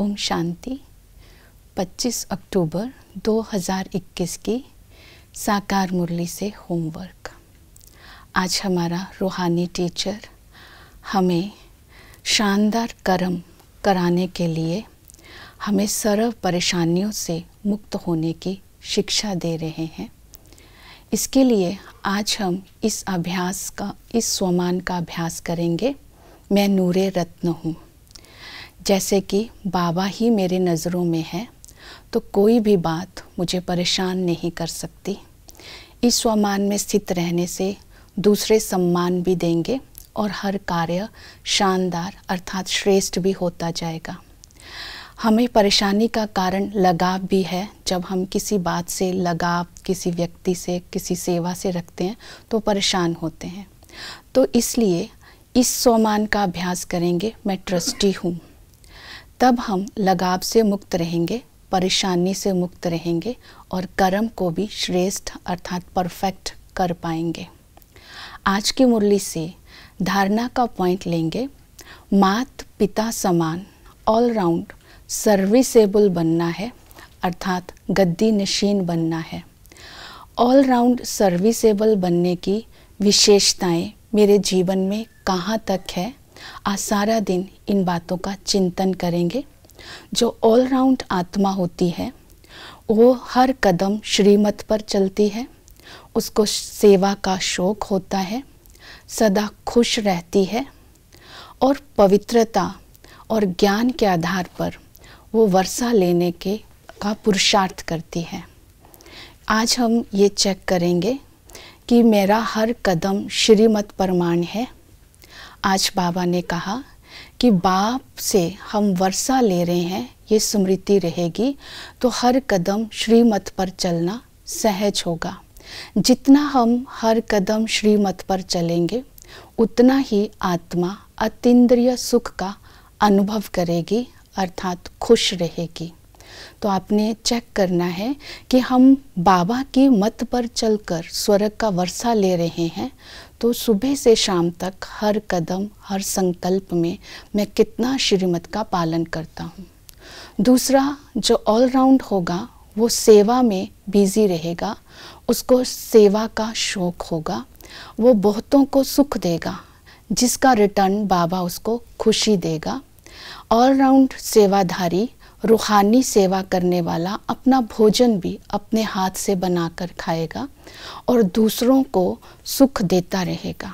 ओम शांति 25 अक्टूबर 2021 की साकार मुरली से होमवर्क आज हमारा रूहानी टीचर हमें शानदार कर्म कराने के लिए हमें सर्व परेशानियों से मुक्त होने की शिक्षा दे रहे हैं इसके लिए आज हम इस अभ्यास का इस स्वमान का अभ्यास करेंगे मैं नूरे रत्न हूँ जैसे कि बाबा ही मेरे नज़रों में है तो कोई भी बात मुझे परेशान नहीं कर सकती इस स्वमान में स्थित रहने से दूसरे सम्मान भी देंगे और हर कार्य शानदार अर्थात श्रेष्ठ भी होता जाएगा हमें परेशानी का कारण लगाव भी है जब हम किसी बात से लगाव किसी व्यक्ति से किसी सेवा से रखते हैं तो परेशान होते हैं तो इसलिए इस स्वमान का अभ्यास करेंगे मैं ट्रस्टी हूँ तब हम लगाव से मुक्त रहेंगे परेशानी से मुक्त रहेंगे और कर्म को भी श्रेष्ठ अर्थात परफेक्ट कर पाएंगे आज की मुरली से धारणा का पॉइंट लेंगे मात पिता समान ऑलराउंड सर्विसेबल बनना है अर्थात गद्दी नशीन बनना है ऑलराउंड सर्विसेबल बनने की विशेषताएं मेरे जीवन में कहाँ तक है आज सारा दिन इन बातों का चिंतन करेंगे जो ऑलराउंड आत्मा होती है वो हर कदम श्रीमत पर चलती है उसको सेवा का शौक होता है सदा खुश रहती है और पवित्रता और ज्ञान के आधार पर वो वर्षा लेने के का पुरुषार्थ करती है आज हम ये चेक करेंगे कि मेरा हर कदम श्रीमत प्रमाण है आज बाबा ने कहा कि बाप से हम वर्षा ले रहे हैं ये स्मृति रहेगी तो हर कदम श्रीमत पर चलना सहज होगा जितना हम हर कदम श्रीमत पर चलेंगे उतना ही आत्मा अतिन्द्रिय सुख का अनुभव करेगी अर्थात खुश रहेगी तो आपने चेक करना है कि हम बाबा के मत पर चलकर स्वर्ग का वर्षा ले रहे हैं तो सुबह से शाम तक हर कदम हर संकल्प में मैं कितना श्रीमत का पालन करता हूँ दूसरा जो ऑलराउंड होगा वो सेवा में बिजी रहेगा उसको सेवा का शौक होगा वो बहुतों को सुख देगा जिसका रिटर्न बाबा उसको खुशी देगा ऑलराउंड सेवाधारी रूहानी सेवा करने वाला अपना भोजन भी अपने हाथ से बनाकर खाएगा और दूसरों को सुख देता रहेगा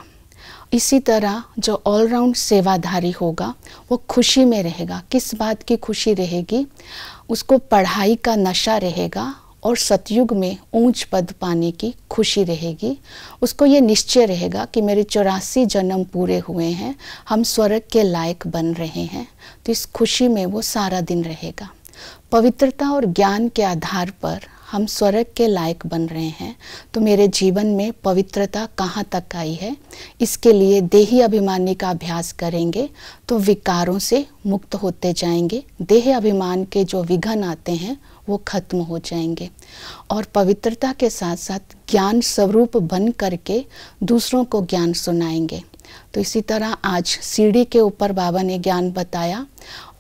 इसी तरह जो ऑलराउंड सेवाधारी होगा वो खुशी में रहेगा किस बात की खुशी रहेगी उसको पढ़ाई का नशा रहेगा और सतयुग में ऊंच पद पाने की खुशी रहेगी उसको ये निश्चय रहेगा कि मेरे चौरासी जन्म पूरे हुए हैं हम स्वर्ग के लायक बन रहे हैं तो इस खुशी में वो सारा दिन रहेगा पवित्रता और ज्ञान के आधार पर हम स्वर्ग के लायक बन रहे हैं तो मेरे जीवन में पवित्रता कहाँ तक आई है इसके लिए देही अभिमानी का अभ्यास करेंगे तो विकारों से मुक्त होते जाएंगे देह अभिमान के जो विघन आते हैं वो खत्म हो जाएंगे और पवित्रता के साथ साथ ज्ञान स्वरूप बन करके दूसरों को ज्ञान सुनाएंगे तो इसी तरह आज सीढ़ी के ऊपर बाबा ने ज्ञान बताया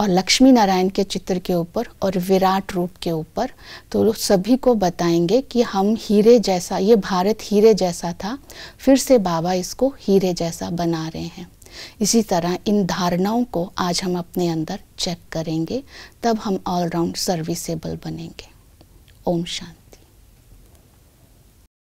और लक्ष्मी नारायण के चित्र के ऊपर और विराट रूप के ऊपर तो सभी को बताएंगे कि हम हीरे जैसा ये भारत हीरे जैसा था फिर से बाबा इसको हीरे जैसा बना रहे हैं इसी तरह इन धारणाओं को आज हम अपने अंदर चेक करेंगे तब हम ऑलराउंड सर्विसेबल बनेंगे ओम शांति